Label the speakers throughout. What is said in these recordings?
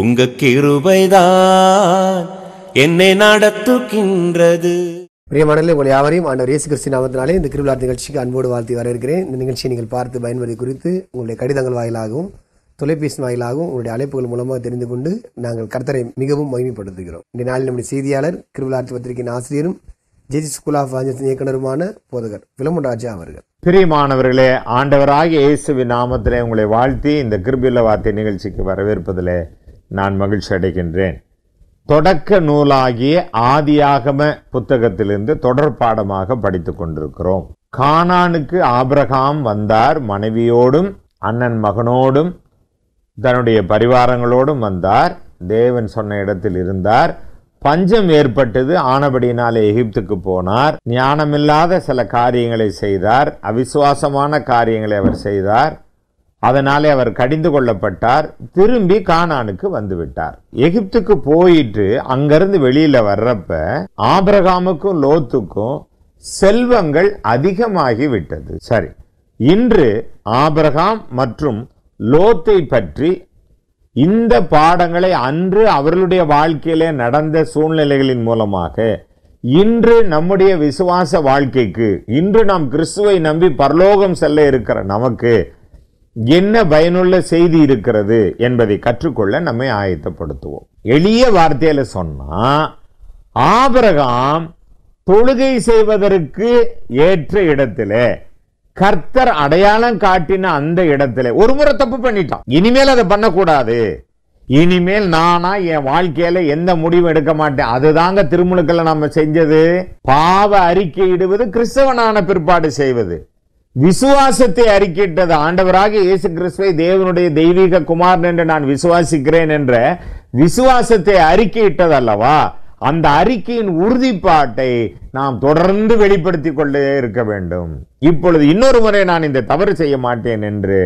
Speaker 1: உங்க கிருபைதான் என்னை நடத்துகின்றது பிரியமானலே உங்கள் யாவரையும் ஆண்டவர் இயேசு கிறிஸ்தின் அவத்தினாலே இந்த கிருவிழா நிகழ்ச்சிக்கு அன்போடு வாழ்த்தி வரவேற்கிறேன் இந்த நிகழ்ச்சியை நீங்கள் பார்த்து பயன்படுத்தி குறித்து உங்களுடைய கடிதங்கள் வாயிலாகவும் தொலைபேசி வாயிலாகவும் உங்களுடைய அழைப்புகள் மூலமாக தெரிந்து கொண்டு நாங்கள் கர்த்தரை மிகவும் மகிமைப்படுத்துகிறோம் இந்த நாளில் நம்முடைய செய்தியாளர் கிருவிழாட்சி பத்திரிகையின் ஆசிரியரும் ஜேஜி ஸ்கூல் ஆஃப் இயக்குநருமான இயக்குனருமான போதகர் விளம்பராஜா அவர்கள் அவர்கள்
Speaker 2: பிரியமானவர்களே ஆண்டவராக இயேசுவின் நாமத்திலே உங்களை வாழ்த்தி இந்த கிருபில்ல வார்த்தை நிகழ்ச்சிக்கு வரவேற்பதிலே நான் மகிழ்ச்சி அடைகின்றேன் தொடக்க நூலாகிய ஆதியாகம புத்தகத்திலிருந்து தொடர் பாடமாக படித்து கொண்டிருக்கிறோம் கானானுக்கு ஆபிரகாம் வந்தார் மனைவியோடும் அண்ணன் மகனோடும் தன்னுடைய பரிவாரங்களோடும் வந்தார் தேவன் சொன்ன இடத்தில் இருந்தார் பஞ்சம் ஏற்பட்டது ஆனபடியினாலே எகிப்துக்கு போனார் ஞானமில்லாத சில காரியங்களை செய்தார் அவிசுவாசமான காரியங்களை அவர் செய்தார் அதனாலே அவர் கடிந்து கொள்ளப்பட்டார் திரும்பி கானானுக்கு வந்துவிட்டார் எகிப்துக்கு போயிட்டு அங்கிருந்து வெளியில வர்றப்ப ஆபிரகாமுக்கும் லோத்துக்கும் செல்வங்கள் அதிகமாகி விட்டது சரி இன்று ஆபிரகாம் மற்றும் லோத்தை பற்றி இந்த பாடங்களை அன்று அவர்களுடைய வாழ்க்கையிலே நடந்த சூழ்நிலைகளின் மூலமாக இன்று நம்முடைய விசுவாச வாழ்க்கைக்கு இன்று நாம் கிறிஸ்துவை நம்பி பரலோகம் செல்ல இருக்கிற நமக்கு என்ன பயனுள்ள செய்தி இருக்கிறது என்பதை கற்றுக்கொள்ள நம்மை ஆயத்தப்படுத்துவோம் எளிய வார்த்தையில் சொன்னா ஆபரகாம் தொழுகை செய்வதற்கு ஏற்ற இடத்துல கர்த்தர் அடையாளம் காட்டின அந்த இடத்துல ஒரு முறை தப்பு பண்ணிட்டான் இனிமேல் அதை பண்ணக்கூடாது இனிமேல் நானா என் வாழ்க்கையில எந்த முடிவும் எடுக்க மாட்டேன் அதுதாங்க திருமுழுக்கல்ல நம்ம செஞ்சது பாவ அறிக்கை இடுவது கிறிஸ்தவனான பிற்பாடு செய்வது விசுவாசத்தை அறிக்கிட்டது ஆண்டவராக இயேசு கிறிஸ்துவை தேவனுடைய தெய்வீக குமாரன் என்று நான் விசுவாசிக்கிறேன் என்ற விசுவாசத்தை அறிக்கையிட்டது அல்லவா அந்த அறிக்கையின் உறுதிப்பாட்டை நாம் தொடர்ந்து வெளிப்படுத்திக் கொள்ளே இருக்க வேண்டும் இப்பொழுது இன்னொரு முறை நான் இந்த தவறு செய்ய மாட்டேன் என்று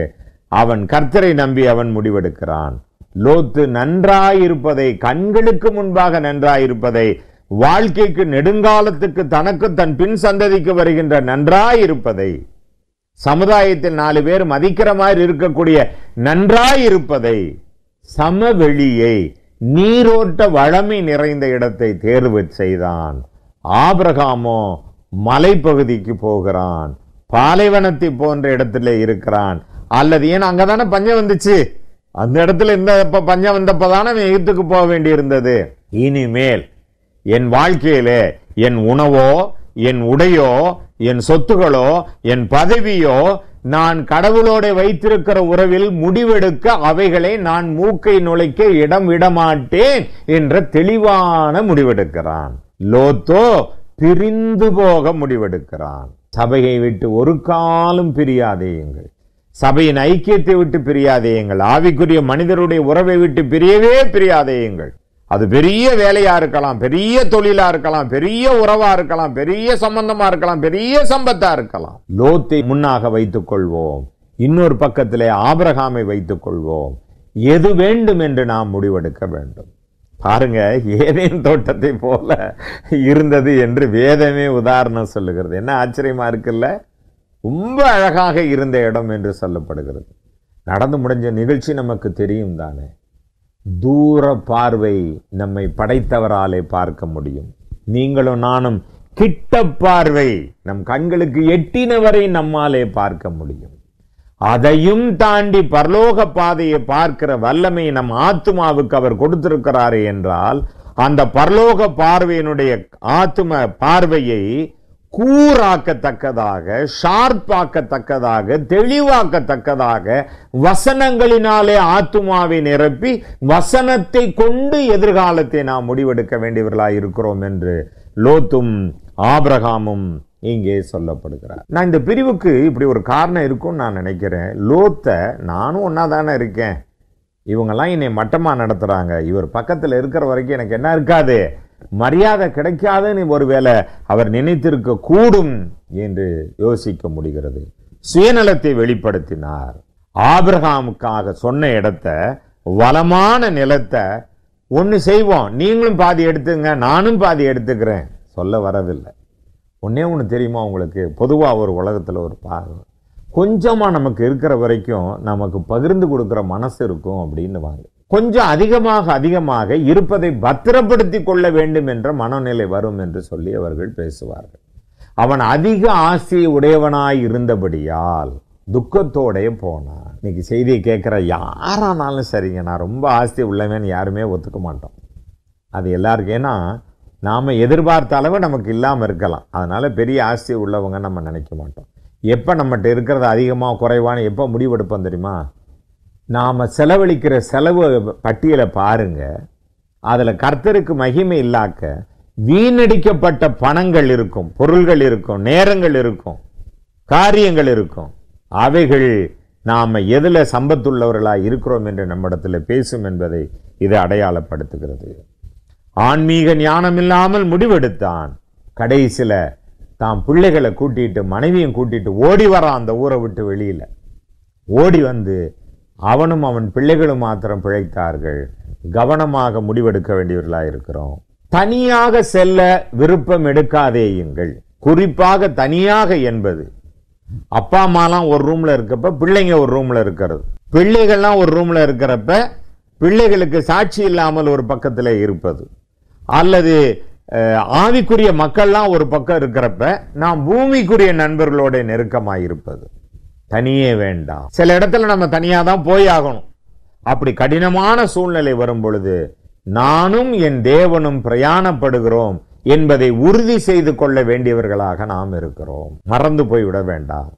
Speaker 2: அவன் கர்த்தரை நம்பி அவன் முடிவெடுக்கிறான் லோத்து நன்றாயிருப்பதை கண்களுக்கு முன்பாக நன்றாயிருப்பதை வாழ்க்கைக்கு நெடுங்காலத்துக்கு தனக்கு தன் பின் சந்ததிக்கு வருகின்ற நன்றாயிருப்பதை சமுதாயத்தில் நாலு பேர் மதிக்கிற மாதிரி இருக்கக்கூடிய நன்றாயிருப்பதை இருப்பதை சமவெளியை நீரோட்ட வளமை நிறைந்த இடத்தை தேர்வு செய்தான் ஆபிரகாமோ மலைப்பகுதிக்கு போகிறான் பாலைவனத்தை போன்ற இடத்துல இருக்கிறான் அல்லது ஏன் அங்கே தானே பஞ்சம் வந்துச்சு அந்த இடத்துல இப்போ பஞ்சம் வந்தப்போ தானே எகிப்துக்கு போக வேண்டி இருந்தது இனிமேல் என் வாழ்க்கையில் என் உணவோ என் உடையோ என் சொத்துகளோ என் பதவியோ நான் கடவுளோட வைத்திருக்கிற உறவில் முடிவெடுக்க அவைகளை நான் மூக்கை நுழைக்க இடம் விடமாட்டேன் என்ற தெளிவான முடிவெடுக்கிறான் லோத்தோ பிரிந்து போக முடிவெடுக்கிறான் சபையை விட்டு ஒரு காலம் பிரியாதேயுங்கள் சபையின் ஐக்கியத்தை விட்டு பிரியாதேயுங்கள் ஆவிக்குரிய மனிதருடைய உறவை விட்டு பிரியவே பிரியாதேயுங்கள் அது பெரிய வேலையாக இருக்கலாம் பெரிய தொழிலாக இருக்கலாம் பெரிய உறவாக இருக்கலாம் பெரிய சம்பந்தமா இருக்கலாம் பெரிய சம்பத்தாக இருக்கலாம் லோத்தை முன்னாக வைத்துக் கொள்வோம் இன்னொரு பக்கத்திலே ஆபரகாமை வைத்துக் கொள்வோம் எது வேண்டும் என்று நாம் முடிவெடுக்க வேண்டும் பாருங்க ஏதேன் தோட்டத்தை போல இருந்தது என்று வேதமே உதாரணம் சொல்லுகிறது என்ன ஆச்சரியமா இருக்குல்ல ரொம்ப அழகாக இருந்த இடம் என்று சொல்லப்படுகிறது நடந்து முடிஞ்ச நிகழ்ச்சி நமக்கு தெரியும் தானே தூர பார்வை நம்மை படைத்தவராலே பார்க்க முடியும் நீங்களும் நானும் கிட்ட பார்வை நம் கண்களுக்கு எட்டினவரை நம்மாலே பார்க்க முடியும் அதையும் தாண்டி பரலோக பாதையை பார்க்கிற வல்லமை நம் ஆத்மாவுக்கு அவர் கொடுத்திருக்கிறாரே என்றால் அந்த பரலோக பார்வையினுடைய ஆத்ம பார்வையை கூறாக்கத்தக்கதாக ஷார்ப்பாக்கத்தக்கதாக தெளிவாக்கத்தக்கதாக வசனங்களினாலே ஆத்துமாவை நிரப்பி வசனத்தை கொண்டு எதிர்காலத்தை நாம் முடிவெடுக்க வேண்டியவர்களாக இருக்கிறோம் என்று லோத்தும் ஆபிரகாமும் இங்கே சொல்லப்படுகிறார் நான் இந்த பிரிவுக்கு இப்படி ஒரு காரணம் இருக்கும்னு நான் நினைக்கிறேன் லோத்தை நானும் ஒன்றா தானே இருக்கேன் இவங்கெல்லாம் என்னை மட்டமாக நடத்துகிறாங்க இவர் பக்கத்தில் இருக்கிற வரைக்கும் எனக்கு என்ன இருக்காது மரியாதை ஒரு ஒருவேளை அவர் நினைத்திருக்க கூடும் என்று யோசிக்க முடிகிறது சுயநலத்தை வெளிப்படுத்தினார் ஆபிரகாமுக்காக சொன்ன இடத்த வளமான நிலத்தை ஒன்று செய்வோம் நீங்களும் பாதி எடுத்துங்க நானும் பாதி எடுத்துக்கிறேன் சொல்ல வரதில்லை ஒன்றே ஒன்று தெரியுமா உங்களுக்கு பொதுவாக ஒரு உலகத்தில் ஒரு பார்வை கொஞ்சமாக நமக்கு இருக்கிற வரைக்கும் நமக்கு பகிர்ந்து கொடுக்குற மனசு இருக்கும் அப்படின்னு வாங்க கொஞ்சம் அதிகமாக அதிகமாக இருப்பதை பத்திரப்படுத்தி கொள்ள வேண்டும் என்ற மனநிலை வரும் என்று சொல்லி அவர்கள் பேசுவார்கள் அவன் அதிக ஆசையை உடையவனாய் இருந்தபடியால் துக்கத்தோடைய போனான் இன்னைக்கு செய்தியை கேட்குற யாரானாலும் சரிங்க நான் ரொம்ப ஆஸ்தி உள்ளவன் யாருமே ஒத்துக்க மாட்டோம் அது எல்லாருக்கும் ஏன்னா நாம் எதிர்பார்த்த அளவு நமக்கு இல்லாமல் இருக்கலாம் அதனால் பெரிய ஆஸ்தி உள்ளவங்க நம்ம நினைக்க மாட்டோம் எப்போ நம்மகிட்ட இருக்கிறத அதிகமாக குறைவான எப்போ முடிவெடுப்போம் தெரியுமா நாம் செலவழிக்கிற செலவு பட்டியலை பாருங்கள் அதில் கர்த்தருக்கு மகிமை இல்லாக்க வீணடிக்கப்பட்ட பணங்கள் இருக்கும் பொருள்கள் இருக்கும் நேரங்கள் இருக்கும் காரியங்கள் இருக்கும் அவைகள் நாம் எதில் சம்பத்துள்ளவர்களாக இருக்கிறோம் என்று நம்மிடத்தில் பேசும் என்பதை இது அடையாளப்படுத்துகிறது ஆன்மீக ஞானம் இல்லாமல் முடிவெடுத்தான் கடைசியில் தான் பிள்ளைகளை கூட்டிட்டு மனைவியும் கூட்டிட்டு ஓடி வரான் அந்த ஊரை விட்டு வெளியில் ஓடி வந்து அவனும் அவன் பிள்ளைகளும் மாத்திரம் பிழைத்தார்கள் கவனமாக முடிவெடுக்க வேண்டியவர்களாக இருக்கிறோம் தனியாக செல்ல விருப்பம் எடுக்காதேயுங்கள் குறிப்பாக தனியாக என்பது அப்பா அம்மாலாம் ஒரு ரூமில் இருக்கப்ப பிள்ளைங்க ஒரு ரூமில் இருக்கிறது பிள்ளைகள்லாம் ஒரு ரூமில் இருக்கிறப்ப பிள்ளைகளுக்கு சாட்சி இல்லாமல் ஒரு பக்கத்தில் இருப்பது அல்லது ஆவிக்குரிய மக்கள்லாம் ஒரு பக்கம் இருக்கிறப்ப நாம் பூமிக்குரிய நண்பர்களோட நெருக்கமாக இருப்பது தனியே வேண்டாம் சில இடத்துல நம்ம தனியாக தான் போய் ஆகணும் அப்படி கடினமான சூழ்நிலை வரும் பொழுது நானும் என் தேவனும் பிரயாணப்படுகிறோம் என்பதை உறுதி செய்து கொள்ள வேண்டியவர்களாக நாம் இருக்கிறோம் மறந்து போய்விட வேண்டாம்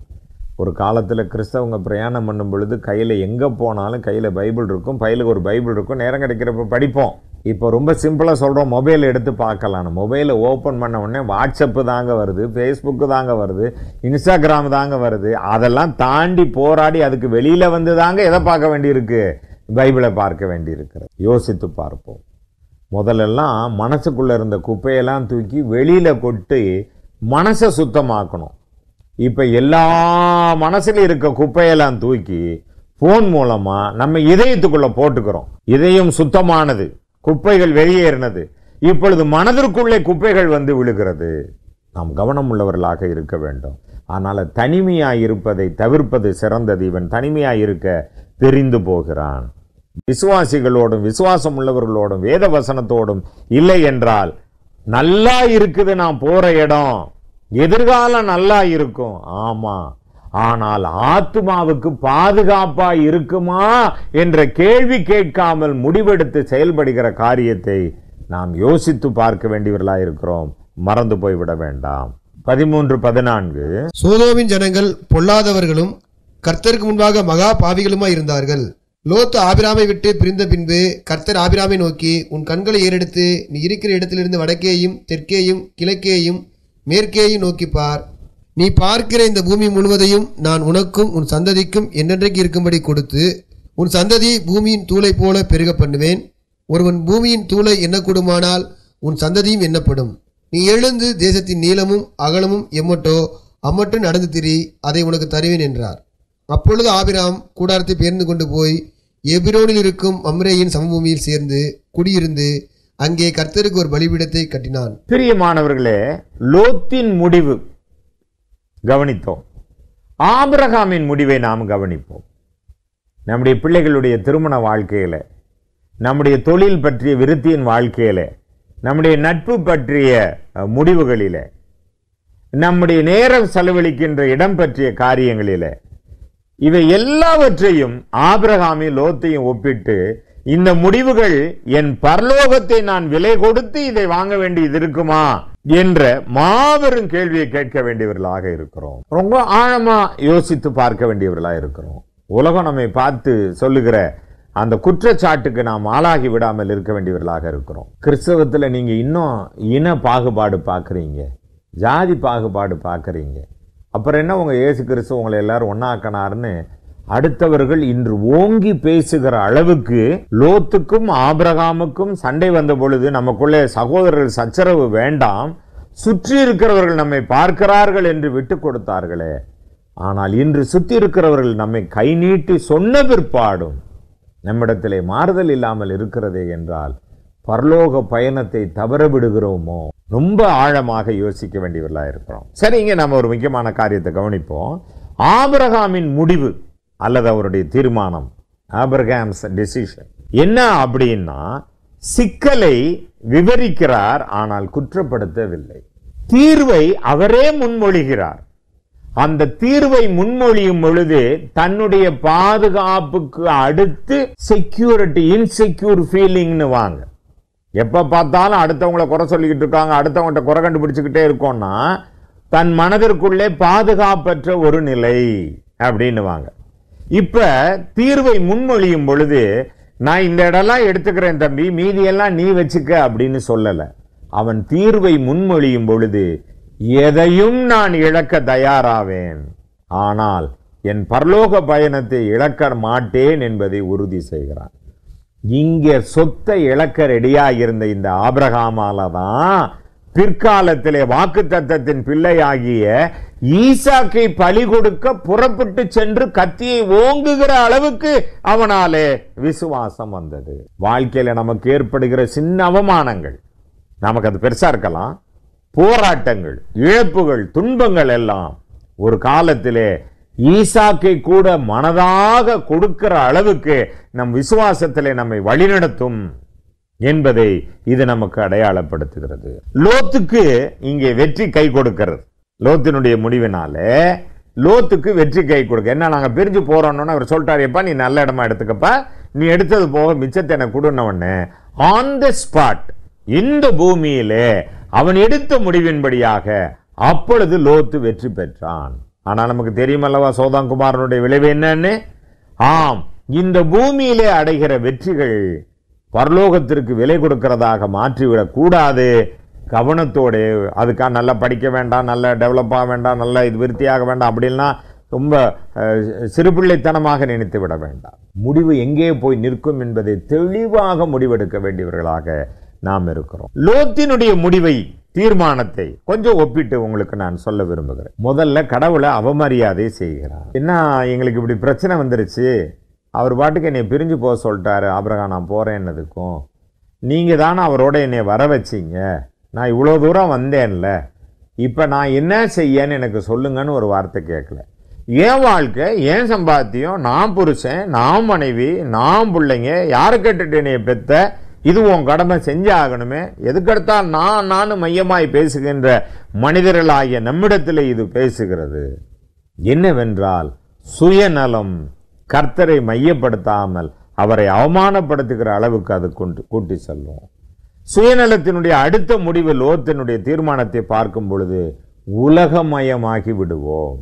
Speaker 2: ஒரு காலத்தில் கிறிஸ்தவங்க பிரயாணம் பண்ணும் பொழுது கையில் எங்கே போனாலும் கையில் பைபிள் இருக்கும் பையிலுக்கு ஒரு பைபிள் இருக்கும் நேரம் கிடைக்கிறப்ப படிப்போம் இப்போ ரொம்ப சிம்பிளாக சொல்கிறோம் மொபைல் எடுத்து பார்க்கலாம் மொபைலை ஓப்பன் பண்ண உடனே வாட்ஸ்அப்பு தாங்க வருது ஃபேஸ்புக்கு தாங்க வருது இன்ஸ்டாகிராம் தாங்க வருது அதெல்லாம் தாண்டி போராடி அதுக்கு வெளியில் வந்து தாங்க எதை பார்க்க வேண்டியிருக்கு பைபிளை பார்க்க வேண்டியிருக்கிறது யோசித்து பார்ப்போம் முதலெல்லாம் மனசுக்குள்ளே இருந்த குப்பையெல்லாம் தூக்கி வெளியில் கொட்டி மனசை சுத்தமாக்கணும் இப்போ எல்லா மனசில் இருக்க குப்பையெல்லாம் தூக்கி ஃபோன் மூலமாக நம்ம இதயத்துக்குள்ளே போட்டுக்கிறோம் இதயம் சுத்தமானது குப்பைகள் வெளியேறினது இப்பொழுது மனதிற்குள்ளே குப்பைகள் வந்து விழுகிறது நாம் கவனம் உள்ளவர்களாக இருக்க வேண்டும் ஆனால் தனிமையாக இருப்பதை தவிர்ப்பது சிறந்தது இவன் தனிமையாக இருக்க தெரிந்து போகிறான் விசுவாசிகளோடும் விசுவாசம் உள்ளவர்களோடும் வேத வசனத்தோடும் இல்லை என்றால் நல்லா இருக்குது நான் போகிற இடம் எதிர்காலம் நல்லா இருக்கும் ஆமாம் ஆனால் ஆத்மாவுக்கு பாதுகாப்பா இருக்குமா என்ற கேள்வி கேட்காமல் முடிவெடுத்து செயல்படுகிற காரியத்தை நாம் யோசித்து பார்க்க வேண்டியவர்களாக இருக்கிறோம் மறந்து போய்விட வேண்டாம் பதிமூன்று பதினான்கு
Speaker 1: சோதோவின் ஜனங்கள் பொல்லாதவர்களும் கர்த்தருக்கு முன்பாக மகா பாவிகளுமாய் இருந்தார்கள் லோத்து ஆபிராமை விட்டு பிரிந்த பின்பு கர்த்தர் ஆபிராமை நோக்கி உன் கண்களை ஏறெடுத்து நீ இருக்கிற இடத்திலிருந்து வடக்கேயும் தெற்கேயும் கிழக்கேயும் மேற்கேயும் நோக்கி பார் நீ பார்க்கிற இந்த பூமி முழுவதையும் நான் உனக்கும் உன் சந்ததிக்கும் என்னென்றைக்கு இருக்கும்படி கொடுத்து உன் சந்ததி பூமியின் தூளை போல பெருக பண்ணுவேன் ஒருவன் பூமியின் தூளை எண்ணக்கூடுமானால் உன் சந்ததியும் எண்ணப்படும் நீ எழுந்து தேசத்தின் நீளமும் அகலமும் எம்மட்டோ அம்மட்டும் நடந்து திரி அதை உனக்கு தருவேன் என்றார் அப்பொழுது ஆபிராம் கூடாரத்தை பேர்ந்து கொண்டு போய் எபிரோனில் இருக்கும் அம்ரேயின் சமபூமியில் சேர்ந்து குடியிருந்து அங்கே கர்த்தருக்கு ஒரு பலிபீடத்தை கட்டினான்
Speaker 2: பிரியமானவர்களே லோத்தின் முடிவு கவனித்தோம் ஆபிரகாமின் முடிவை நாம் கவனிப்போம் நம்முடைய பிள்ளைகளுடைய திருமண வாழ்க்கையில் நம்முடைய தொழில் பற்றிய விருத்தியின் வாழ்க்கையில் நம்முடைய நட்பு பற்றிய முடிவுகளில் நம்முடைய நேரம் செலவழிக்கின்ற இடம் பற்றிய காரியங்களில் இவை எல்லாவற்றையும் ஆபிரகாமையும் லோத்தையும் ஒப்பிட்டு இந்த முடிவுகள் என் பரலோகத்தை நான் விலை கொடுத்து இதை வாங்க வேண்டியது இருக்குமா என்ற மாபெரும் கேள்வியை கேட்க வேண்டியவர்களாக இருக்கிறோம் ரொம்ப ஆழமா யோசித்து பார்க்க வேண்டியவர்களாக இருக்கிறோம் உலகம் நம்மை பார்த்து சொல்லுகிற அந்த குற்றச்சாட்டுக்கு நாம் ஆளாகி விடாமல் இருக்க வேண்டியவர்களாக இருக்கிறோம் கிறிஸ்தவத்தில் நீங்கள் இன்னும் இன பாகுபாடு பார்க்குறீங்க ஜாதி பாகுபாடு பார்க்குறீங்க அப்புறம் என்ன உங்கள் இயேசு கிறிஸ்து உங்களை எல்லாரும் ஒன்றாக்கினார்னு அடுத்தவர்கள் இன்று ஓங்கி பேசுகிற அளவுக்கு லோத்துக்கும் ஆபிரகாமுக்கும் சண்டை வந்த பொழுது நமக்குள்ளே சகோதரர்கள் சச்சரவு வேண்டாம் சுற்றி இருக்கிறவர்கள் நம்மை பார்க்கிறார்கள் என்று விட்டு கொடுத்தார்களே ஆனால் இன்று சுற்றி இருக்கிறவர்கள் நம்மை கை நீட்டி சொன்ன பிற்பாடும் நம்மிடத்திலே மாறுதல் இல்லாமல் இருக்கிறதே என்றால் பரலோக பயணத்தை தவற விடுகிறோமோ ரொம்ப ஆழமாக யோசிக்க வேண்டியவர்களாக இருக்கிறோம் சரிங்க நம்ம ஒரு முக்கியமான காரியத்தை கவனிப்போம் ஆபிரகாமின் முடிவு அல்லது அவருடைய தீர்மானம் ஆபர்காம்ஸ் டெசிஷன் என்ன அப்படின்னா சிக்கலை விவரிக்கிறார் ஆனால் குற்றப்படுத்தவில்லை தீர்வை அவரே முன்மொழிகிறார் அந்த தீர்வை முன்மொழியும் பொழுது தன்னுடைய பாதுகாப்புக்கு அடுத்து செக்யூரிட்டி இன்செக்யூர் ஃபீலிங்னு வாங்க எப்போ பார்த்தாலும் அடுத்தவங்களை குறை சொல்லிக்கிட்டு இருக்காங்க அடுத்தவங்கள்ட்ட குறை கண்டுபிடிச்சிக்கிட்டே இருக்கோம்னா தன் மனதிற்குள்ளே பாதுகாப்பற்ற ஒரு நிலை அப்படின்னு வாங்க இப்ப தீர்வை முன்மொழியும் பொழுது நான் இந்த இடம்லாம் எடுத்துக்கிறேன் தம்பி மீதியெல்லாம் நீ வச்சுக்க அப்படின்னு சொல்லலை அவன் தீர்வை முன்மொழியும் பொழுது எதையும் நான் இழக்க தயாராவேன் ஆனால் என் பரலோக பயணத்தை இழக்க மாட்டேன் என்பதை உறுதி செய்கிறான் இங்கே சொத்தை இழக்க ரெடியாக இருந்த இந்த ஆபிரகாமால தான் பிற்காலத்திலே வாக்கு தத்தத்தின் பிள்ளையாகிய ஈசாக்கை பலி கொடுக்க புறப்பட்டு சென்று கத்தியை ஓங்குகிற அளவுக்கு அவனாலே விசுவாசம் வந்தது வாழ்க்கையில் நமக்கு ஏற்படுகிற சின்ன அவமானங்கள் நமக்கு அது பெருசா இருக்கலாம் போராட்டங்கள் இழப்புகள் துன்பங்கள் எல்லாம் ஒரு காலத்திலே ஈசாக்கை கூட மனதாக கொடுக்கிற அளவுக்கு நம் விசுவாசத்திலே நம்மை வழிநடத்தும் என்பதை இது நமக்கு அடையாளப்படுத்துகிறது லோத்துக்கு இங்கே வெற்றி கை கொடுக்கிறது லோத்தினுடைய முடிவினால லோத்துக்கு வெற்றி கை கொடுக்க என்ன நாங்கள் பிரிஞ்சு போறோம்னு அவர் சொல்லிட்டாருப்பா நீ நல்ல இடமா எடுத்துக்கப்பா நீ எடுத்தது போக மிச்சத்தை எனக்கு கொடுனவொடனே ஆன் த ஸ்பாட் இந்த பூமியிலே அவன் எடுத்த முடிவின்படியாக அப்பொழுது லோத்து வெற்றி பெற்றான் ஆனால் நமக்கு தெரியுமல்லவா சோதாங்குமாரனுடைய விளைவு என்னன்னு ஆம் இந்த பூமியிலே அடைகிற வெற்றிகள் பரலோகத்திற்கு விலை கொடுக்கிறதாக கூடாது கவனத்தோடு அதுக்காக நல்லா படிக்க வேண்டாம் நல்லா டெவலப் ஆக வேண்டாம் நல்லா இது விருத்தியாக வேண்டாம் அப்படின்லாம் ரொம்ப சிறுபிள்ளைத்தனமாக நினைத்து விட வேண்டாம் முடிவு எங்கே போய் நிற்கும் என்பதை தெளிவாக முடிவெடுக்க வேண்டியவர்களாக நாம் இருக்கிறோம் லோத்தினுடைய முடிவை தீர்மானத்தை கொஞ்சம் ஒப்பிட்டு உங்களுக்கு நான் சொல்ல விரும்புகிறேன் முதல்ல கடவுளை அவமரியாதை செய்கிறார் என்ன எங்களுக்கு இப்படி பிரச்சனை வந்துருச்சு அவர் பாட்டுக்கு என்னை பிரிஞ்சு போக சொல்லிட்டாரு அப்புறம் நான் போகிறேன்னதுக்கும் நீங்கள் தானே அவரோட என்னை வர வச்சிங்க நான் இவ்வளோ தூரம் வந்தேன்ல இப்போ நான் என்ன செய்யன்னு எனக்கு சொல்லுங்கன்னு ஒரு வார்த்தை கேட்கல என் வாழ்க்கை ஏன் சம்பாத்தியம் நான் புருஷன் நான் மனைவி நான் பிள்ளைங்க யாரை கேட்டுட்டு என்னைய பெத்த இது உன் கடமை செஞ்சாகணுமே எதுக்கெடுத்தால் நான் நானும் மையமாய் பேசுகின்ற மனிதர்களாகிய நம்மிடத்தில் இது பேசுகிறது என்னவென்றால் சுயநலம் கர்த்தரை மையப்படுத்தாமல் அவரை அவமானப்படுத்துகிற அளவுக்கு அது கொண்டு கூட்டி செல்லும் சுயநலத்தினுடைய அடுத்த முடிவு லோகத்தினுடைய தீர்மானத்தை பார்க்கும் பொழுது உலகமயமாகி விடுவோம்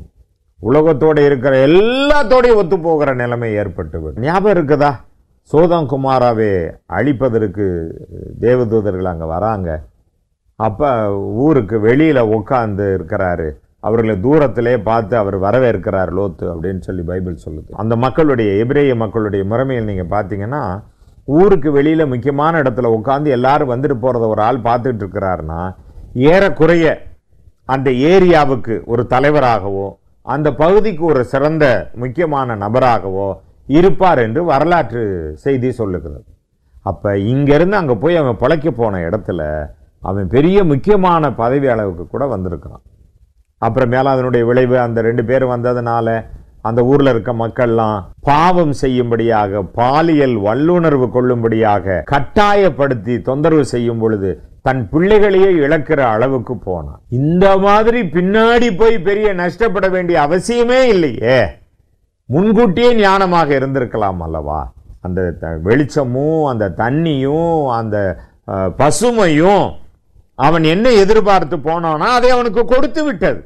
Speaker 2: உலகத்தோடு இருக்கிற எல்லாத்தோடையும் ஒத்து போகிற நிலைமை ஏற்பட்டுவிடும் ஞாபகம் இருக்குதா சோதம் குமாராவே அழிப்பதற்கு தேவதூதர்கள் அங்கே வராங்க அப்போ ஊருக்கு வெளியில் உட்காந்து இருக்கிறாரு அவர்களை தூரத்திலே பார்த்து அவர் வரவேற்கிறார் லோத்து அப்படின்னு சொல்லி பைபிள் சொல்லுது அந்த மக்களுடைய எபிரேய மக்களுடைய முறைமையில் நீங்கள் பார்த்தீங்கன்னா ஊருக்கு வெளியில் முக்கியமான இடத்துல உட்காந்து எல்லாரும் வந்துட்டு போகிறத ஒரு ஆள் பார்த்துட்டு இருக்கிறாருன்னா ஏறக்குறைய அந்த ஏரியாவுக்கு ஒரு தலைவராகவோ அந்த பகுதிக்கு ஒரு சிறந்த முக்கியமான நபராகவோ இருப்பார் என்று வரலாற்று செய்தி சொல்லுகிறது அப்போ இங்கேருந்து அங்கே போய் அவன் பிழைக்க போன இடத்துல அவன் பெரிய முக்கியமான பதவி அளவுக்கு கூட வந்திருக்கிறான் அப்புறமேல அதனுடைய விளைவு அந்த ரெண்டு பேர் வந்ததுனால அந்த ஊரில் இருக்க மக்கள்லாம் பாவம் செய்யும்படியாக பாலியல் வல்லுணர்வு கொள்ளும்படியாக கட்டாயப்படுத்தி தொந்தரவு செய்யும் பொழுது தன் பிள்ளைகளையே இழக்கிற அளவுக்கு போனான் இந்த மாதிரி பின்னாடி போய் பெரிய நஷ்டப்பட வேண்டிய அவசியமே இல்லையே முன்கூட்டியே ஞானமாக இருந்திருக்கலாம் அல்லவா அந்த வெளிச்சமும் அந்த தண்ணியும் அந்த பசுமையும் அவன் என்ன எதிர்பார்த்து போனானா அதை அவனுக்கு கொடுத்து விட்டது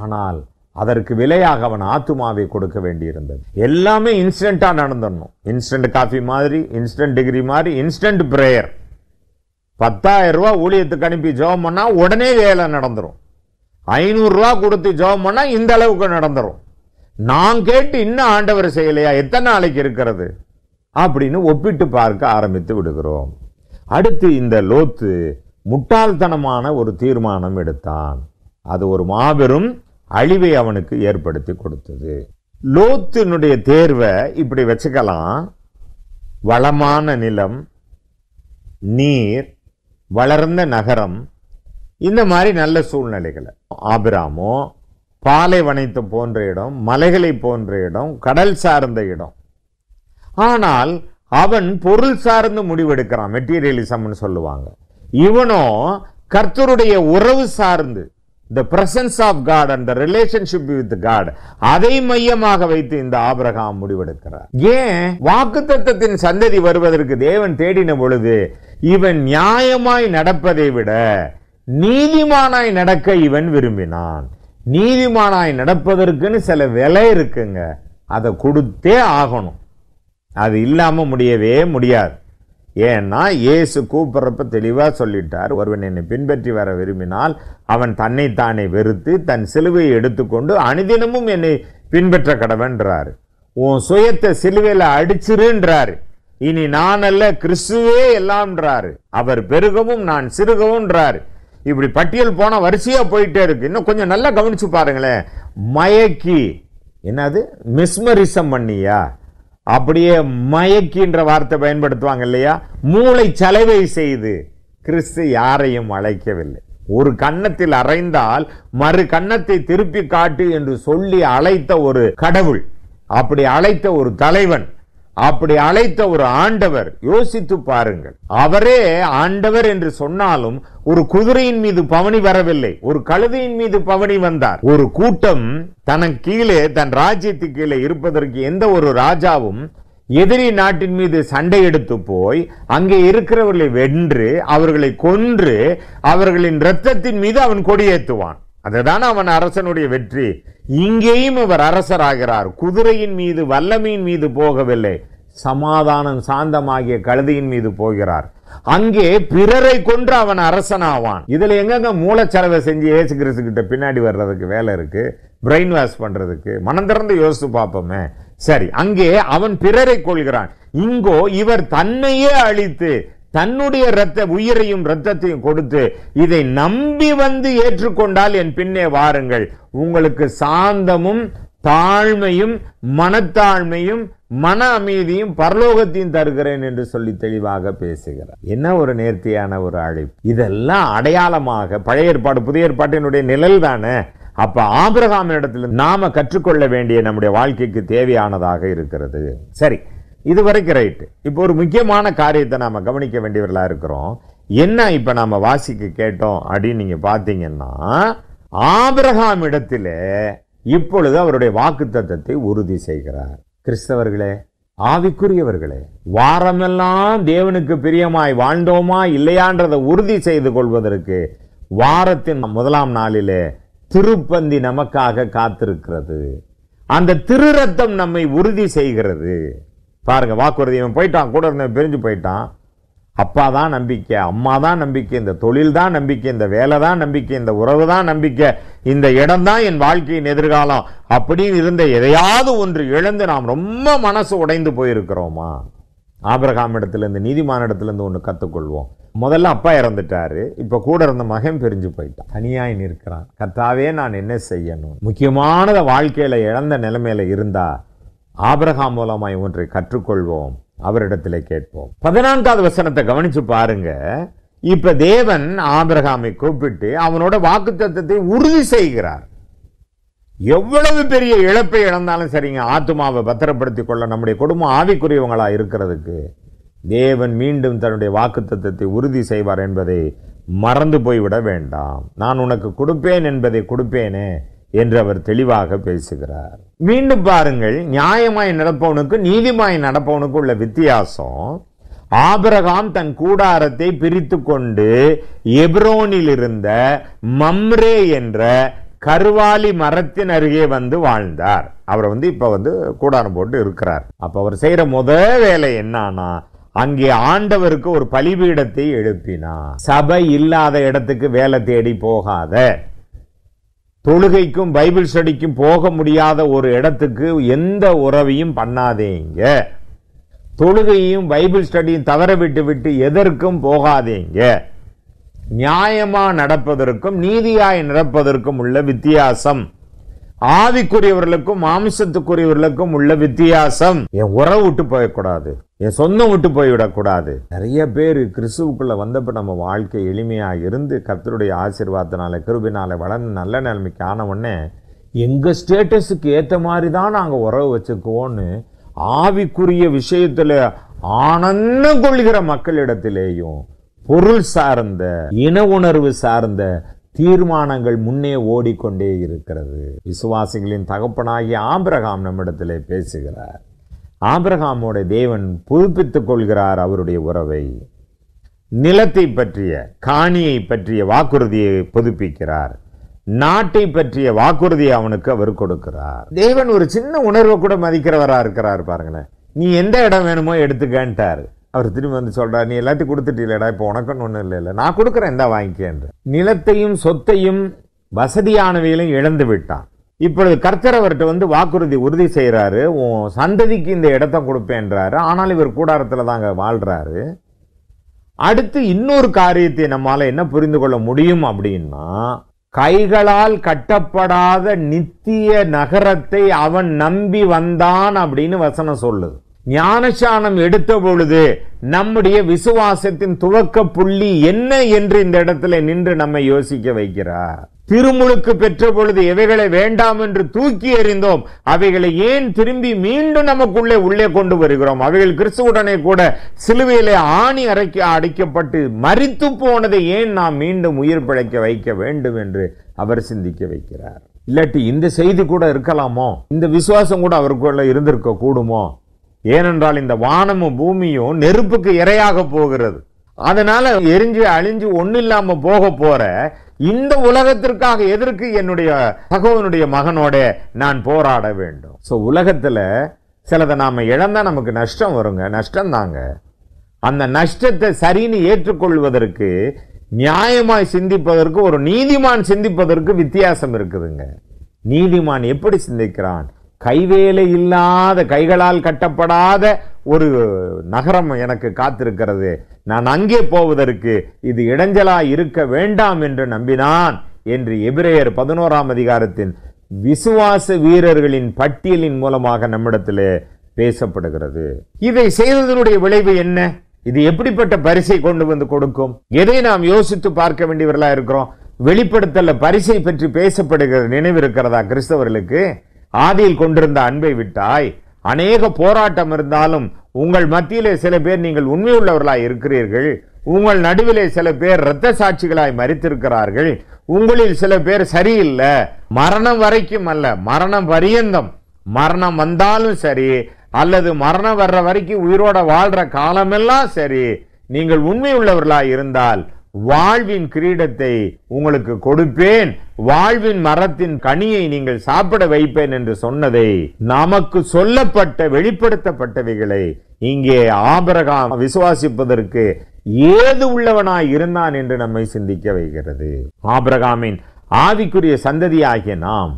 Speaker 2: ஆனால் அதற்கு விலையாக அவன் ஆத்துமாவை கொடுக்க வேண்டியிருந்தது எல்லாமே இன்ஸ்டண்ட்டாக நடந்துடணும் இன்ஸ்டன்ட் காஃபி மாதிரி இன்ஸ்டன்ட் டிகிரி மாதிரி இன்ஸ்டன்ட் ப்ரேயர் பத்தாயிரம் ரூபா ஊழியத்துக்கு அனுப்பி ஜோம் பண்ணால் உடனே வேலை நடந்துடும் ஐநூறுரூவா கொடுத்து ஜோம் பண்ணால் இந்த அளவுக்கு நடந்துடும் நான் கேட்டு இன்னும் ஆண்டவர் செய்யலையா எத்தனை நாளைக்கு இருக்கிறது அப்படின்னு ஒப்பிட்டு பார்க்க ஆரம்பித்து விடுகிறோம் அடுத்து இந்த லோத்து முட்டாள்தனமான ஒரு தீர்மானம் எடுத்தான் அது ஒரு மாபெரும் அழிவை அவனுக்கு ஏற்படுத்தி கொடுத்தது லோத்தினுடைய தேர்வை இப்படி வச்சுக்கலாம் வளமான நிலம் நீர் வளர்ந்த நகரம் இந்த மாதிரி நல்ல சூழ்நிலைகளை ஆபிராமோ பாலைவனத்தை போன்ற இடம் மலைகளை போன்ற இடம் கடல் சார்ந்த இடம் ஆனால் அவன் பொருள் சார்ந்து முடிவெடுக்கிறான் மெட்டீரியலிசம்னு சொல்லுவாங்க இவனும் கர்த்தருடைய உறவு சார்ந்து the presence of God and relationship with God அதை மையமாக வைத்து இந்த ஆபிரகாம் முடிவெடுக்கிறார் ஏன் வாக்கு தத்தத்தின் சந்ததி வருவதற்கு தேவன் தேடின பொழுது இவன் நியாயமாய் நடப்பதை விட நீதிமானாய் நடக்க இவன் விரும்பினான் நீதிமானாய் நடப்பதற்குன்னு சில விலை இருக்குங்க அதை கொடுத்தே ஆகணும் அது இல்லாமல் முடியவே முடியாது ஏன்னா இயேசு கூப்பிட்றப்ப தெளிவாக சொல்லிட்டார் ஒருவன் என்னை பின்பற்றி வர விரும்பினால் அவன் தன்னைத்தானே வெறுத்து தன் சிலுவையை எடுத்துக்கொண்டு அனுதினமும் என்னை பின்பற்ற கடவன்றார் உன் சுயத்தை சிலுவையில் அடிச்சிருன்றார் இனி நான் அல்ல கிறிஸ்துவே எல்லாம்ன்றார் அவர் பெருகவும் நான் சிறுகவும்ன்றார் இப்படி பட்டியல் போன வரிசையாக போயிட்டே இருக்கு இன்னும் கொஞ்சம் நல்லா கவனிச்சு பாருங்களேன் மயக்கி என்னது மிஸ்மரிசம் பண்ணியா அப்படியே மயக்கின்ற வார்த்தை பயன்படுத்துவாங்க இல்லையா மூளை சலவை செய்து கிறிஸ்து யாரையும் அழைக்கவில்லை ஒரு கன்னத்தில் அறைந்தால் மறு கன்னத்தை திருப்பி காட்டு என்று சொல்லி அழைத்த ஒரு கடவுள் அப்படி அழைத்த ஒரு தலைவன் அப்படி அழைத்த ஒரு ஆண்டவர் யோசித்து பாருங்கள் அவரே ஆண்டவர் என்று சொன்னாலும் ஒரு குதிரையின் மீது பவனி வரவில்லை ஒரு கழுதையின் மீது பவனி வந்தார் ஒரு கூட்டம் தனக்கு கீழே தன் ராஜ்யத்துக்கு கீழே இருப்பதற்கு எந்த ஒரு ராஜாவும் எதிரி நாட்டின் மீது சண்டை எடுத்து போய் அங்கே இருக்கிறவர்களை வென்று அவர்களை கொன்று அவர்களின் இரத்தத்தின் மீது அவன் கொடியேற்றுவான் அதுதான் அவன் அரசனுடைய வெற்றி இங்கேயும் இவர் அரசராகிறார் குதிரையின் மீது வல்லமையின் மீது போகவில்லை சமாதானம் சாந்தமாகிய கழுதியின் மீது போகிறார் அங்கே பிறரை கொன்று அவன் அரசனாவான் இதில் எங்கெங்க மூலச்சலவை செஞ்சு ஏசு கிறிஸ்து கிட்ட பின்னாடி வர்றதுக்கு வேலை இருக்கு பிரெயின் வாஷ் பண்றதுக்கு மனம் திறந்து யோசித்து பார்ப்போமே சரி அங்கே அவன் பிறரை கொள்கிறான் இங்கோ இவர் தன்னையே அழித்து தன்னுடைய ரத்த உயிரையும் ரத்தத்தையும் கொடுத்து இதை நம்பி வந்து ஏற்றுக்கொண்டால் என் பின்னே வாருங்கள் உங்களுக்கு சாந்தமும் தாழ்மையும் மனத்தாழ்மையும் மன அமைதியும் பரலோகத்தையும் தருகிறேன் என்று சொல்லி தெளிவாக பேசுகிறார் என்ன ஒரு நேர்த்தியான ஒரு அழைப்பு இதெல்லாம் அடையாளமாக பழைய ஏற்பாடு புதிய ஏற்பாட்டினுடைய நிழல் தானே அப்ப ஆபிரகாமின் இடத்துல நாம கற்றுக்கொள்ள வேண்டிய நம்முடைய வாழ்க்கைக்கு தேவையானதாக இருக்கிறது சரி இது வரைக்கும் ரைட்டு இப்போ ஒரு முக்கியமான காரியத்தை நாம் கவனிக்க வேண்டியவர்களாக இருக்கிறோம் என்ன இப்போ நாம் வாசிக்க கேட்டோம் அப்படின்னு நீங்கள் பார்த்தீங்கன்னா ஆபிரகாம் இடத்தில் இப்பொழுது அவருடைய வாக்கு தத்தத்தை உறுதி செய்கிறார் கிறிஸ்தவர்களே ஆவிக்குரியவர்களே வாரமெல்லாம் தேவனுக்கு பிரியமாய் வாழ்ந்தோமா இல்லையான்றதை உறுதி செய்து கொள்வதற்கு வாரத்தின் முதலாம் நாளிலே திருப்பந்தி நமக்காக காத்திருக்கிறது அந்த திருரத்தம் நம்மை உறுதி செய்கிறது பாருங்கள் வாக்குறுதி இவன் போயிட்டான் கூட இருந்தவன் பிரிஞ்சு போயிட்டான் அப்பா தான் நம்பிக்கை அம்மா தான் நம்பிக்கை இந்த தொழில் தான் நம்பிக்கை இந்த வேலை தான் நம்பிக்கை இந்த உறவு தான் நம்பிக்கை இந்த இடம் தான் என் வாழ்க்கையின் எதிர்காலம் அப்படின்னு இருந்த எதையாவது ஒன்று இழந்து நாம் ரொம்ப மனசு உடைந்து போயிருக்கிறோமா ஆபிரகாம் இடத்துலேருந்து நீதிமான இடத்துலேருந்து ஒன்று கற்றுக்கொள்வோம் முதல்ல அப்பா இறந்துட்டாரு இப்போ கூட இருந்த மகன் பிரிஞ்சு போயிட்டான் தனியாய் நிற்கிறான் கத்தாவே நான் என்ன செய்யணும் முக்கியமானத வாழ்க்கையில் இழந்த நிலைமையில் இருந்தா ஆபரகாம் மூலமாய் ஒன்றை கற்றுக்கொள்வோம் அவரிடத்தில் கேட்போம் பதினான்காவது வசனத்தை கவனிச்சு பாருங்க இப்ப தேவன் ஆபிரகாமை கூப்பிட்டு அவனோட வாக்கு தத்துவத்தை உறுதி செய்கிறார் எவ்வளவு பெரிய இழப்பை இழந்தாலும் சரிங்க ஆத்மாவை பத்திரப்படுத்திக் கொள்ள நம்முடைய குடும்பம் ஆவிக்குரியவங்களா இருக்கிறதுக்கு தேவன் மீண்டும் தன்னுடைய வாக்கு தத்துவத்தை உறுதி செய்வார் என்பதை மறந்து போய்விட வேண்டாம் நான் உனக்கு கொடுப்பேன் என்பதை கொடுப்பேனே என்று அவர் தெளிவாக பேசுகிறார் மீண்டும் பாருங்கள் நியாயமாய் நடப்பவனுக்கு நீதிமாய் நடப்பவனுக்கு உள்ள வித்தியாசம் ஆபிரகாம் தன் கூடாரத்தை பிரித்து கொண்டு எப்ரோனில் இருந்த மம்ரே என்ற கருவாலி மரத்தின் அருகே வந்து வாழ்ந்தார் அவர் வந்து இப்போ வந்து கூடாரம் போட்டு இருக்கிறார் அப்போ அவர் செய்கிற முத வேலை என்னன்னா அங்கே ஆண்டவருக்கு ஒரு பலிபீடத்தை எழுப்பினார் சபை இல்லாத இடத்துக்கு வேலை தேடி போகாத தொழுகைக்கும் பைபிள் ஸ்டடிக்கும் போக முடியாத ஒரு இடத்துக்கு எந்த உறவையும் பண்ணாதேங்க தொழுகையும் பைபிள் ஸ்டடியும் தவற விட்டு விட்டு எதற்கும் போகாதேங்க நியாயமாக நடப்பதற்கும் நீதியாய் நடப்பதற்கும் உள்ள வித்தியாசம் ஆவிக்குரியவர்களுக்கும் மாமிசத்துக்குரியவர்களுக்கும் உள்ள வித்தியாசம் என் உறவு விட்டு போயக்கூடாது என் சொந்தம் விட்டு போய்விடக்கூடாது நிறைய பேர் கிறிஸ்துவுக்குள்ள வந்தப்ப நம்ம வாழ்க்கை எளிமையாக இருந்து கத்தருடைய ஆசீர்வாதத்தினால கிருபினால வளர்ந்து நல்ல நிலைமைக்கு ஆன உடனே எங்கள் ஸ்டேட்டஸுக்கு ஏற்ற மாதிரி தான் நாங்கள் உறவு வச்சுக்குவோம்னு ஆவிக்குரிய விஷயத்தில் ஆனந்தம் கொள்கிற மக்களிடத்திலேயும் பொருள் சார்ந்த இன உணர்வு சார்ந்த தீர்மானங்கள் முன்னே ஓடிக்கொண்டே இருக்கிறது விசுவாசிகளின் தகப்பனாகி ஆபிரகாம் நம்மிடத்தில் பேசுகிறார் ஆபிரகாமோட தேவன் புதுப்பித்துக் கொள்கிறார் அவருடைய உறவை நிலத்தை பற்றிய காணியை பற்றிய வாக்குறுதியை புதுப்பிக்கிறார் நாட்டை பற்றிய வாக்குறுதியை அவனுக்கு அவர் கொடுக்கிறார் தேவன் ஒரு சின்ன உணர்வை கூட மதிக்கிறவராக இருக்கிறார் பாருங்களேன் நீ எந்த இடம் வேணுமோ எடுத்துக்கேன்ட்டார் அவர் திரும்பி வந்து சொல்கிறார் நீ எல்லாத்தையும் கொடுத்துட்டீங்களடா இப்போ உனக்குன்னு ஒன்றும் இல்லை இல்லை நான் கொடுக்குறேன் இந்த வாங்கிக்கேன் நிலத்தையும் சொத்தையும் வசதியானவையிலையும் இழந்து விட்டான் இப்பொழுது கர்த்தர் அவர்கிட்ட வந்து வாக்குறுதி உறுதி செய்கிறாரு உன் சந்ததிக்கு இந்த இடத்த கொடுப்பேன்றாரு ஆனால் இவர் கூடாரத்தில் தாங்க வாழ்கிறாரு அடுத்து இன்னொரு காரியத்தை நம்மால் என்ன புரிந்து கொள்ள முடியும் அப்படின்னா கைகளால் கட்டப்படாத நித்திய நகரத்தை அவன் நம்பி வந்தான் அப்படின்னு வசனம் சொல்லுது ஞானசானம் எடுத்த பொழுது நம்முடைய விசுவாசத்தின் துவக்க புள்ளி என்ன என்று இந்த இடத்துல நின்று நம்மை யோசிக்க வைக்கிறார் திருமுழுக்கு பெற்ற பொழுது எவைகளை வேண்டாம் என்று தூக்கி எறிந்தோம் அவைகளை ஏன் திரும்பி மீண்டும் நமக்குள்ளே உள்ளே கொண்டு வருகிறோம் அவைகள் கிறிஸ்துவுடனே கூட சிலுவையிலே ஆணி அரைக்க அடிக்கப்பட்டு மறித்து போனதை ஏன் நாம் மீண்டும் உயிர் பிழைக்க வைக்க வேண்டும் என்று அவர் சிந்திக்க வைக்கிறார் இல்லாட்டி இந்த செய்தி கூட இருக்கலாமோ இந்த விசுவாசம் கூட அவருக்குள்ள இருந்திருக்க கூடுமோ ஏனென்றால் இந்த வானமும் பூமியும் நெருப்புக்கு இரையாக போகிறது அதனால எரிஞ்சு அழிஞ்சு ஒன்னு இல்லாம போக போற இந்த உலகத்திற்காக எதற்கு என்னுடைய சகோவனுடைய மகனோட நான் போராட வேண்டும் ஸோ உலகத்தில் சிலதை நாம் இழந்தால் நமக்கு நஷ்டம் வருங்க நஷ்டம் தாங்க அந்த நஷ்டத்தை சரின்னு ஏற்றுக்கொள்வதற்கு நியாயமாய் சிந்திப்பதற்கு ஒரு நீதிமான் சிந்திப்பதற்கு வித்தியாசம் இருக்குதுங்க நீதிமான் எப்படி சிந்திக்கிறான் கைவேலை இல்லாத கைகளால் கட்டப்படாத ஒரு நகரம் எனக்கு காத்திருக்கிறது நான் அங்கே போவதற்கு இது இடைஞ்சலா இருக்க வேண்டாம் என்று நம்பினான் என்று எபிரேயர் பதினோராம் அதிகாரத்தின் விசுவாச வீரர்களின் பட்டியலின் மூலமாக நம்மிடத்திலே பேசப்படுகிறது இதை செய்ததனுடைய விளைவு என்ன இது எப்படிப்பட்ட பரிசை கொண்டு வந்து கொடுக்கும் எதை நாம் யோசித்து பார்க்க வேண்டியவர்களா இருக்கிறோம் வெளிப்படுத்தல பரிசை பற்றி பேசப்படுகிறது நினைவு இருக்கிறதா கிறிஸ்தவர்களுக்கு ஆதியில் கொண்டிருந்த அன்பை விட்டாய் அநேக போராட்டம் இருந்தாலும் உங்கள் மத்தியிலே சில பேர் நீங்கள் உண்மை உள்ளவர்களாய் இருக்கிறீர்கள் உங்கள் நடுவிலே சில பேர் இரத்த சாட்சிகளாய் மறித்திருக்கிறார்கள் உங்களில் சில பேர் சரியில்லை மரணம் வரைக்கும் அல்ல மரணம் பரியந்தம் மரணம் வந்தாலும் சரி அல்லது மரணம் வர்ற வரைக்கும் உயிரோட வாழ்ற காலமெல்லாம் சரி நீங்கள் உண்மை உள்ளவர்களாய் இருந்தால் வாழ்வின் கிரீடத்தை உங்களுக்கு கொடுப்பேன் வாழ்வின் மரத்தின் கனியை நீங்கள் சாப்பிட வைப்பேன் என்று சொன்னதை நமக்கு சொல்லப்பட்ட வெளிப்படுத்தப்பட்டவைகளை இங்கே ஆபரகாம் விசுவாசிப்பதற்கு ஏது உள்ளவனாய் இருந்தான் என்று நம்மை சிந்திக்க வைக்கிறது ஆபரகாமின் ஆவிக்குரிய சந்ததியாகிய நாம்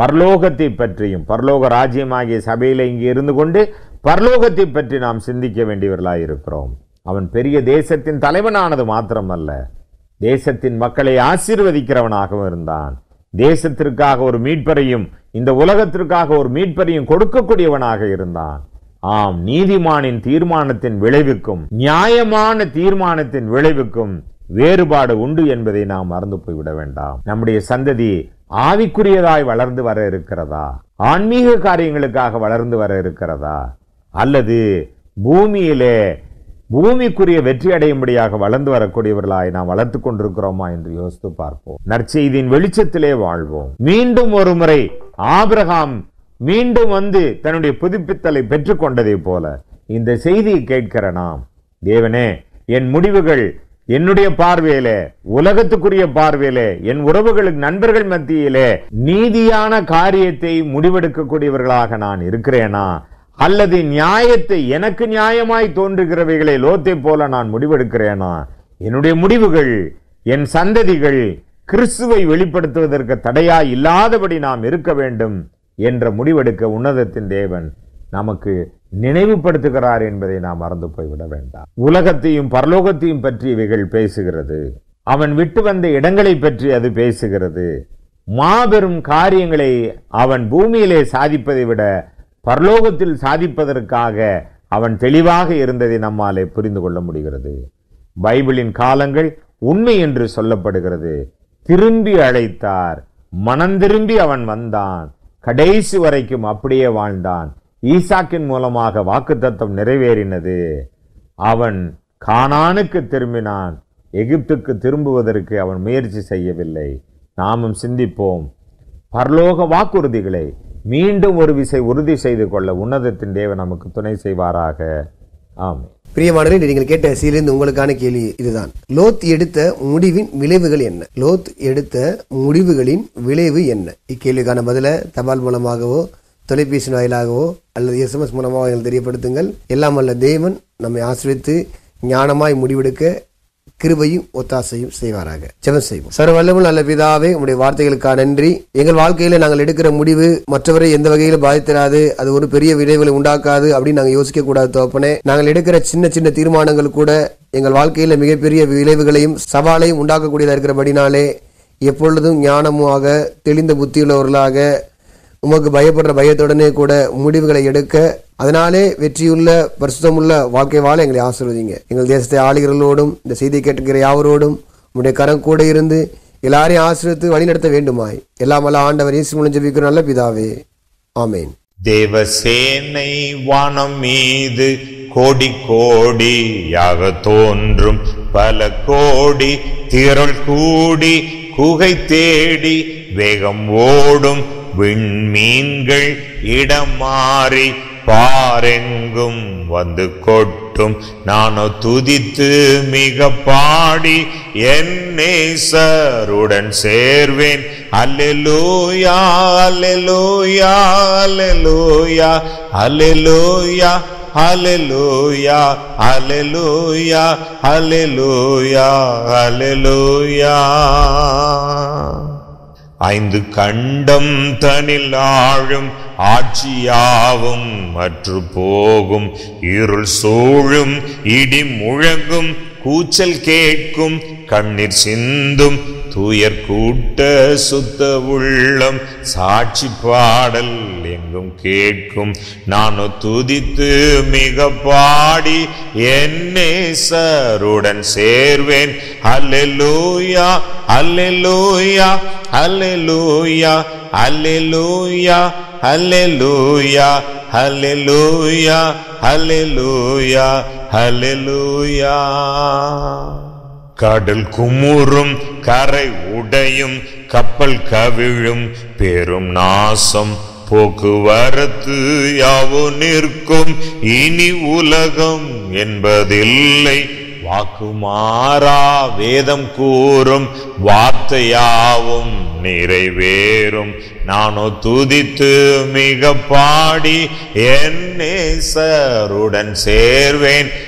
Speaker 2: பரலோகத்தை பற்றியும் பரலோக ராஜ்யமாகிய சபையில் இங்கே இருந்து கொண்டு பரலோகத்தை பற்றி நாம் சிந்திக்க வேண்டியவர்களாக இருக்கிறோம் அவன் பெரிய தேசத்தின் தலைவனானது மாத்திரமல்ல தேசத்தின் மக்களை ஆசீர்வதிக்கிறவனாகவும் இருந்தான் தேசத்திற்காக ஒரு மீட்பரையும் இந்த உலகத்திற்காக ஒரு மீட்பரையும் கொடுக்கக்கூடியவனாக இருந்தான் ஆம் நீதிமானின் தீர்மானத்தின் விளைவுக்கும் நியாயமான தீர்மானத்தின் விளைவுக்கும் வேறுபாடு உண்டு என்பதை நாம் மறந்து போய்விட வேண்டாம் நம்முடைய சந்ததி ஆவிக்குரியதாய் வளர்ந்து வர இருக்கிறதா ஆன்மீக காரியங்களுக்காக வளர்ந்து வர இருக்கிறதா அல்லது பூமியிலே பூமிக்குரிய வெற்றி அடையும்படியாக வளர்ந்து வரக்கூடியவர்களாய் நாம் வளர்த்து கொண்டிருக்கிறோமா என்று யோசித்து பார்ப்போம் நற்செய்தியின் வெளிச்சத்திலே வாழ்வோம் மீண்டும் ஒரு முறை ஆபிரகாம் மீண்டும் வந்து தன்னுடைய புதுப்பித்தலை கொண்டதை போல இந்த செய்தியை கேட்கிற நாம் தேவனே என் முடிவுகள் என்னுடைய பார்வையிலே உலகத்துக்குரிய பார்வையில என் உறவுகளுக்கு நண்பர்கள் மத்தியிலே நீதியான காரியத்தை முடிவெடுக்கக்கூடியவர்களாக நான் இருக்கிறேனா அல்லது நியாயத்தை எனக்கு நியாயமாய் தோன்றுகிறவைகளை லோத்தை போல நான் முடிவெடுக்கிறேனா என்னுடைய முடிவுகள் என் சந்ததிகள் கிறிஸ்துவை வெளிப்படுத்துவதற்கு தடையா இல்லாதபடி நாம் இருக்க வேண்டும் என்ற முடிவெடுக்க உன்னதத்தின் தேவன் நமக்கு நினைவுபடுத்துகிறார் என்பதை நாம் மறந்து போய்விட வேண்டாம் உலகத்தையும் பரலோகத்தையும் பற்றி இவைகள் பேசுகிறது அவன் விட்டு வந்த இடங்களை பற்றி அது பேசுகிறது மாபெரும் காரியங்களை அவன் பூமியிலே சாதிப்பதை விட பரலோகத்தில் சாதிப்பதற்காக அவன் தெளிவாக இருந்ததை நம்மாலே புரிந்து கொள்ள முடிகிறது பைபிளின் காலங்கள் உண்மை என்று சொல்லப்படுகிறது திரும்பி அழைத்தார் மனந்திரும்பி அவன் வந்தான் கடைசி வரைக்கும் அப்படியே வாழ்ந்தான் ஈசாக்கின் மூலமாக வாக்குத்தத்தம் நிறைவேறினது அவன் கானானுக்கு திரும்பினான் எகிப்துக்கு திரும்புவதற்கு அவன் முயற்சி செய்யவில்லை நாமும் சிந்திப்போம் பரலோக வாக்குறுதிகளை மீண்டும் ஒரு விசை உறுதி செய்து கொள்ள உன்னதத்தின் தேவ நமக்கு துணை செய்வாராக
Speaker 1: ஆமே பிரியமானவரே நீங்கள் கேட்ட சீலிருந்து உங்களுக்கான கேள்வி இதுதான் லோத் எடுத்த முடிவின் விளைவுகள் என்ன லோத் எடுத்த முடிவுகளின் விளைவு என்ன இக்கேள்விக்கான பதில தபால் மூலமாகவோ தொலைபேசி வாயிலாகவோ அல்லது எஸ்எம்எஸ் மூலமாக தெரியப்படுத்துங்கள் எல்லாம் அல்ல தேவன் நம்மை ஆசிரித்து ஞானமாய் முடிவெடுக்க கிருபையும் ஒத்தாசையும் செய்வாராக ஜெபம் செய்வோம் சர்வல்லமும் நல்ல பிதாவே உங்களுடைய வார்த்தைகளுக்காக நன்றி எங்கள் வாழ்க்கையில நாங்கள் எடுக்கிற முடிவு மற்றவரை எந்த வகையில பாதித்திராது அது ஒரு பெரிய விளைவுகளை உண்டாக்காது அப்படின்னு நாங்கள் யோசிக்க கூடாது தோப்பனே நாங்கள் எடுக்கிற சின்ன சின்ன தீர்மானங்கள் கூட எங்கள் வாழ்க்கையில மிகப்பெரிய விளைவுகளையும் சவாலையும் உண்டாக்கக்கூடியதாக இருக்கிறபடினாலே எப்பொழுதும் ஞானமாக தெளிந்த புத்தியுள்ளவர்களாக உமக்கு பயப்படுற பயத்துடனே கூட முடிவுகளை எடுக்க அதனாலே வெற்றியுள்ள பரிசுத்தமுள்ள வாழ்க்கை வாழ எங்களை ஆசிர்வதிங்க எங்கள் தேசத்தை ஆளுகர்களோடும் இந்த செய்தி கேட்டுக்கிற யாவரோடும் உங்களுடைய கரம் கூட இருந்து எல்லாரையும் ஆசிரியத்து வழிநடத்த வேண்டுமாய் எல்லாம் வல்ல ஆண்டவர் இயேசு மூலம் ஜெபிக்கிற நல்ல பிதாவே ஆமேன் தேவசேனை வானம் மீது
Speaker 2: கோடி கோடியாக தோன்றும் பல கோடி திரள் கூடி குகை தேடி வேகம் ஓடும் விண்மீன்கள் இடம் மாறி பாரெங்கும் வந்து கொட்டும் நானோ துதித்து மிக பாடி என் சருடன் சேர்வேன் அல்லெலூயா அல்லெலூயா அல்லெலூயா அல்லெலூயா அல்லெலூயா அல்லெலூயா அல்லெலூயா அல்லெலூயா ஐந்து கண்டம் தனில் ஆழும் ஆட்சியாவும் மற்று போகும் இருள் சூழும் இடி முழங்கும் கூச்சல் கேட்கும் கண்ணீர் சிந்தும் தூயர் கூட்ட சுத்த உள்ளம் சாட்சி பாடல் எங்கும் கேட்கும் நான் துதித்து மிக பாடி என்னே சருடன் சேர்வேன் அல்லூயா அல்லூயா அல்லூயா அல்லூயா அல்லூயா அல்லூயா அல்லூயா அல்லூயா கடல் குமுறும் கரை உடையும் கப்பல் கவிழும் பெரும் நாசம் போக்குவரத்து யாவோ நிற்கும் இனி உலகம் என்பதில்லை வாக்குமாறா வேதம் கூறும் வார்த்தையாவும் நிறைவேறும் நானோ துதித்து மிக பாடி என் நேசருடன் சேர்வேன்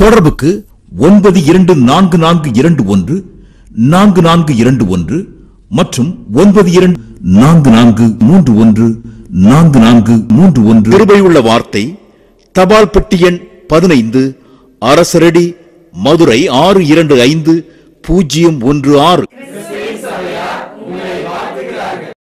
Speaker 2: தொடர்புக்கு ஒன்பது இரண்டு நான்கு நான்கு இரண்டு ஒன்று நான்கு நான்கு இரண்டு ஒன்று மற்றும் ஒன்பது இரண்டு நான்கு நான்கு மூன்று ஒன்று
Speaker 1: நான்கு நான்கு மூன்று ஒன்று
Speaker 2: உள்ள வார்த்தை தபால் பெட்டி எண் பதினைந்து அரசரடி மதுரை ஆறு இரண்டு ஐந்து பூஜ்ஜியம் ஒன்று ஆறு